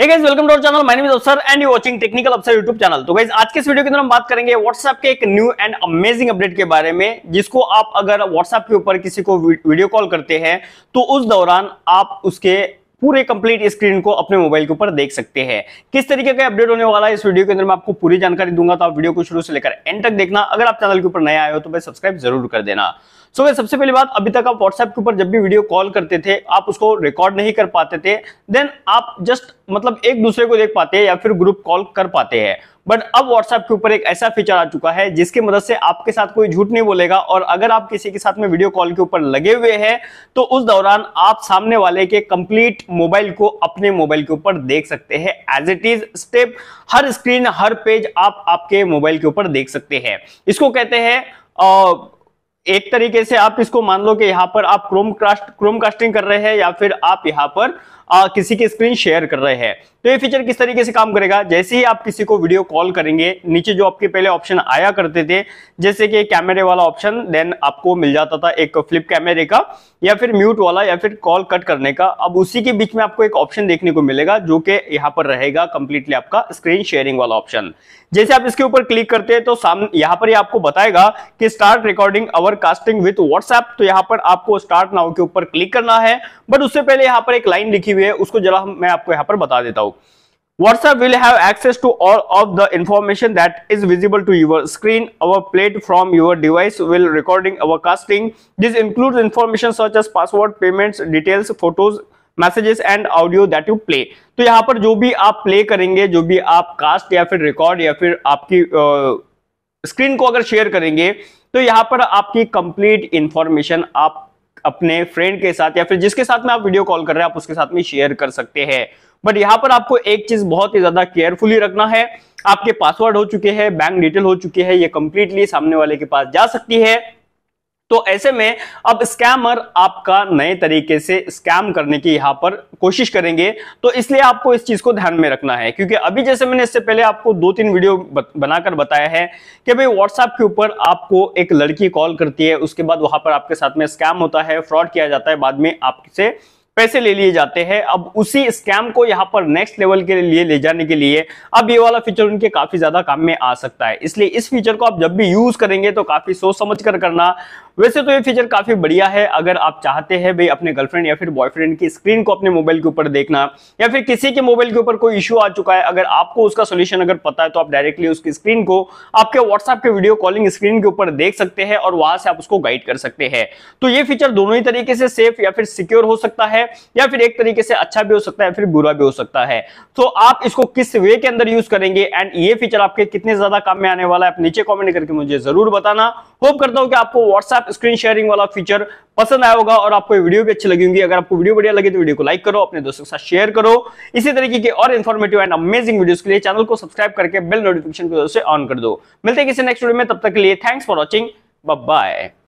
Hey guys, welcome to our channel. My name is Absar and you're watching Technical Absar YouTube channel. तो guys आज के इस video के अंदर हम बात करेंगे WhatsApp के एक न्यू एंड अमेजिंग अपडेट के बारे में जिसको आप अगर WhatsApp के ऊपर किसी को वीडियो कॉल करते हैं तो उस दौरान आप उसके पूरे कंप्लीट स्क्रीन को अपने मोबाइल के ऊपर देख सकते हैं किस तरीके का अपडेट होने वाला है इस वीडियो के अंदर मैं आपको पूरी जानकारी दूंगा तो आप वीडियो को शुरू से लेकर एंड तक देखना अगर आप चैनल के ऊपर नया आए हो तो भाई सब्सक्राइब जरूर कर देना सो so, सबसे पहली बात अभी तक आप व्हाट्सएप के ऊपर जब भी वीडियो कॉल करते थे आप उसको रिकॉर्ड नहीं कर पाते थे देन आप जस्ट मतलब एक दूसरे को देख पाते हैं या फिर ग्रुप कॉल कर पाते हैं बट अब व्हाट्सएप के ऊपर एक ऐसा फीचर आ चुका है जिसकी मदद से आपके साथ कोई झूठ नहीं बोलेगा और अगर आप किसी के साथ में वीडियो कॉल के ऊपर लगे हुए हैं तो उस दौरान आप सामने वाले के कंप्लीट मोबाइल को अपने मोबाइल के ऊपर देख सकते हैं एज इट इज स्टेप हर स्क्रीन हर पेज आप आपके मोबाइल के ऊपर देख सकते हैं इसको कहते हैं एक तरीके से आप इसको मान लो कि यहाँ पर आप क्रोम क्रास्ट क्रोम कास्टिंग कर रहे हैं या फिर आप यहाँ पर आ, किसी की स्क्रीन शेयर कर रहे हैं तो ये फीचर किस तरीके से काम करेगा जैसे ही आप किसी को वीडियो कॉल करेंगे नीचे जो आपके पहले ऑप्शन आया करते थे जैसे कि कैमरे वाला ऑप्शन देन आपको मिल जाता था एक फ्लिप कैमरे का या फिर म्यूट वाला या फिर कॉल कट करने का अब उसी के बीच में आपको एक ऑप्शन देखने को मिलेगा जो कि यहाँ पर रहेगा कंप्लीटली आपका स्क्रीन शेयरिंग वाला ऑप्शन जैसे आप इसके ऊपर क्लिक करते हैं तो सामने यहाँ पर ही आपको बताएगा कि start recording or casting with WhatsApp तो यहाँ पर आपको स्टार्ट नाउ के ऊपर क्लिक करना है बट उससे पहले यहाँ पर एक लाइन लिखी हुई है उसको जरा मैं आपको यहाँ पर बता देता हूँ WhatsApp will have access to all of the information that is visible to your screen. Our plate from your device will recording our casting. This includes information such as password, payments, details, photos, messages and audio that you play तो यहाँ पर जो भी आप play करेंगे जो भी आप कास्ट या फिर रिकॉर्ड या फिर आपकी स्क्रीन uh, को अगर शेयर करेंगे तो यहाँ पर आपकी कंप्लीट इंफॉर्मेशन आप अपने फ्रेंड के साथ या फिर जिसके साथ में आप वीडियो कॉल कर रहे हैं आप उसके साथ में शेयर कर सकते हैं बट यहाँ पर आपको एक चीज बहुत ही ज्यादा केयरफुली रखना है आपके पासवर्ड हो चुके हैं बैंक डिटेल हो चुके हैं ये कंप्लीटली सामने वाले के पास जा सकती है तो ऐसे में अब स्कैमर आपका नए तरीके से स्कैम करने की यहां पर कोशिश करेंगे तो इसलिए आपको इस चीज़ को ध्यान में रखना है क्योंकि अभी जैसे मैंने इससे पहले आपको दो तीन वीडियो बनाकर बताया है कि भाई व्हाट्सएप के ऊपर आपको एक लड़की कॉल करती है उसके बाद वहां पर आपके साथ में स्कैम होता है फ्रॉड किया जाता है बाद में आपसे पैसे ले लिए जाते हैं अब उसी स्कैम को यहाँ पर नेक्स्ट लेवल के लिए ले जाने के लिए अब ये वाला फीचर उनके काफी ज्यादा काम में आ सकता है इसलिए इस फीचर को आप जब भी यूज करेंगे तो काफी सोच समझ कर करना वैसे तो ये फीचर काफी बढ़िया है अगर आप चाहते हैं भाई अपने गर्लफ्रेंड या फिर बॉयफ्रेंड की स्क्रीन को अपने मोबाइल के ऊपर देखना या फिर किसी के मोबाइल के ऊपर कोई इशू आ चुका है अगर आपको उसका सोल्यूशन अगर पता है तो आप डायरेक्टली उसकी स्क्रीन को आपके व्हाट्सएप के वीडियो कॉलिंग स्क्रीन के ऊपर देख सकते हैं और वहां से आप उसको गाइड कर सकते हैं तो ये फीचर दोनों ही तरीके से सेफ या फिर सिक्योर हो सकता है या फिर एक तरीके से अच्छा भी हो सकता है फिर बुरा भी हो सकता है तो आप इसको किस वे के अंदर यूज करेंगे एंड ये फीचर आपके कितने ज्यादा काम में आने वाला है आप नीचे कॉमेंट करके मुझे जरूर बताना होप करता हूँ कि आपको व्हाट्सएप साथ स्क्रीन शेयरिंग वाला फीचर पसंद आया होगा और आपको वीडियो भी अच्छी लगी होगी अगर आपको वीडियो बढ़िया लगे तो वीडियो को लाइक करो अपने दोस्तों के साथ शेयर करो इसी तरीके के और इन्फॉर्मेटिव एंड अमेजिंग वीडियो के लिए चैनल को सब्सक्राइब करके बिल नोटिफिकेशन को ऑन कर दो मिलते किसी नेक्स्ट वीडियो में तब तक के लिए थैंक्स फॉर वॉचिंग बाय